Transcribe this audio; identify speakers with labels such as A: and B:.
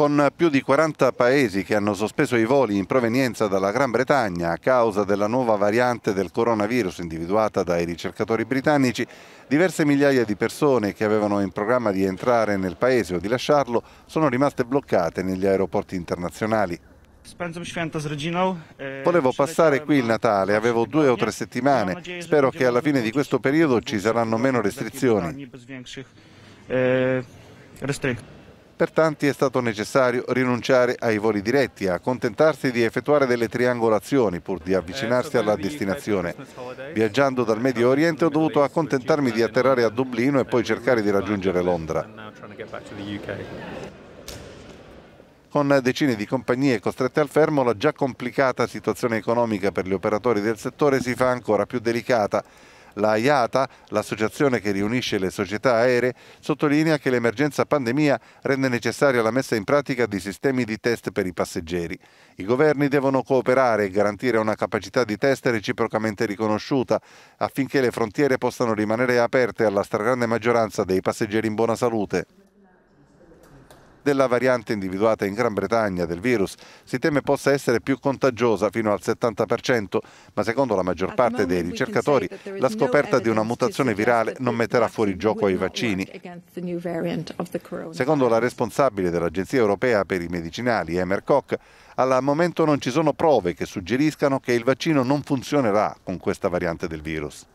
A: con più di 40 paesi che hanno sospeso i voli in provenienza dalla Gran Bretagna a causa della nuova variante del coronavirus individuata dai ricercatori britannici, diverse migliaia di persone che avevano in programma di entrare nel paese o di lasciarlo sono rimaste bloccate negli aeroporti internazionali. Volevo passare qui il Natale, avevo due o tre settimane. Spero che alla fine di questo periodo ci saranno meno restrizioni. Eh, per tanti è stato necessario rinunciare ai voli diretti, accontentarsi di effettuare delle triangolazioni pur di eh, avvicinarsi alla destinazione. Viaggiando dal Medio Oriente ho dovuto accontentarmi di atterrare a Dublino e poi cercare di raggiungere Londra con decine di compagnie costrette al fermo, la già complicata situazione economica per gli operatori del settore si fa ancora più delicata. La IATA, l'associazione che riunisce le società aeree, sottolinea che l'emergenza pandemia rende necessaria la messa in pratica di sistemi di test per i passeggeri. I governi devono cooperare e garantire una capacità di test reciprocamente riconosciuta affinché le frontiere possano rimanere aperte alla stragrande maggioranza dei passeggeri in buona salute della variante individuata in Gran Bretagna del virus. Si teme possa essere più contagiosa fino al 70%, ma secondo la maggior parte dei ricercatori la scoperta di una mutazione virale non metterà fuori gioco ai vaccini. Secondo la responsabile dell'Agenzia europea per i medicinali, Emer Koch, al momento non ci sono prove che suggeriscano che il vaccino non funzionerà con questa variante del virus.